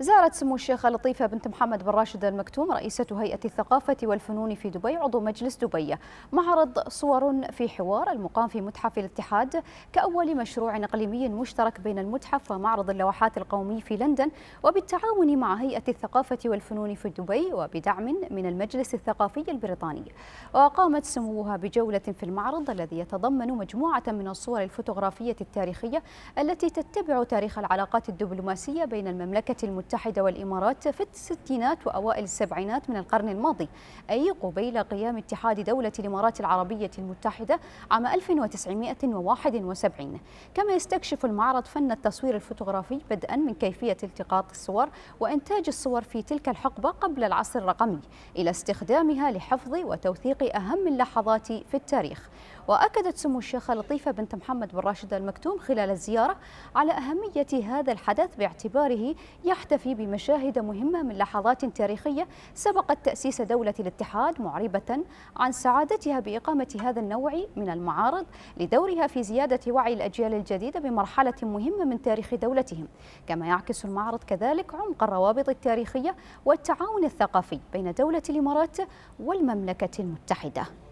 زارت سمو الشيخة لطيفة بنت محمد بن راشد المكتوم رئيسة هيئة الثقافة والفنون في دبي عضو مجلس دبي معرض صور في حوار المقام في متحف الاتحاد كأول مشروع إقليمي مشترك بين المتحف ومعرض اللوحات القومي في لندن وبالتعاون مع هيئة الثقافة والفنون في دبي وبدعم من المجلس الثقافي البريطاني وقامت سموها بجولة في المعرض الذي يتضمن مجموعة من الصور الفوتوغرافية التاريخية التي تتبع تاريخ العلاقات الدبلوماسية بين المملكة المتحدة المتحدة والإمارات في الستينات وأوائل السبعينات من القرن الماضي أي قبيل قيام اتحاد دولة الإمارات العربية المتحدة عام 1971 كما يستكشف المعرض فن التصوير الفوتوغرافي بدءا من كيفية التقاط الصور وإنتاج الصور في تلك الحقبة قبل العصر الرقمي إلى استخدامها لحفظ وتوثيق أهم اللحظات في التاريخ وأكدت سمو الشيخة لطيفة بنت محمد بن راشد المكتوم خلال الزيارة على أهمية هذا الحدث باعتباره يحتفل نحتفي بمشاهد مهمة من لحظات تاريخية سبقت تأسيس دولة الاتحاد معربة عن سعادتها بإقامة هذا النوع من المعارض لدورها في زيادة وعي الأجيال الجديدة بمرحلة مهمة من تاريخ دولتهم كما يعكس المعرض كذلك عمق الروابط التاريخية والتعاون الثقافي بين دولة الإمارات والمملكة المتحدة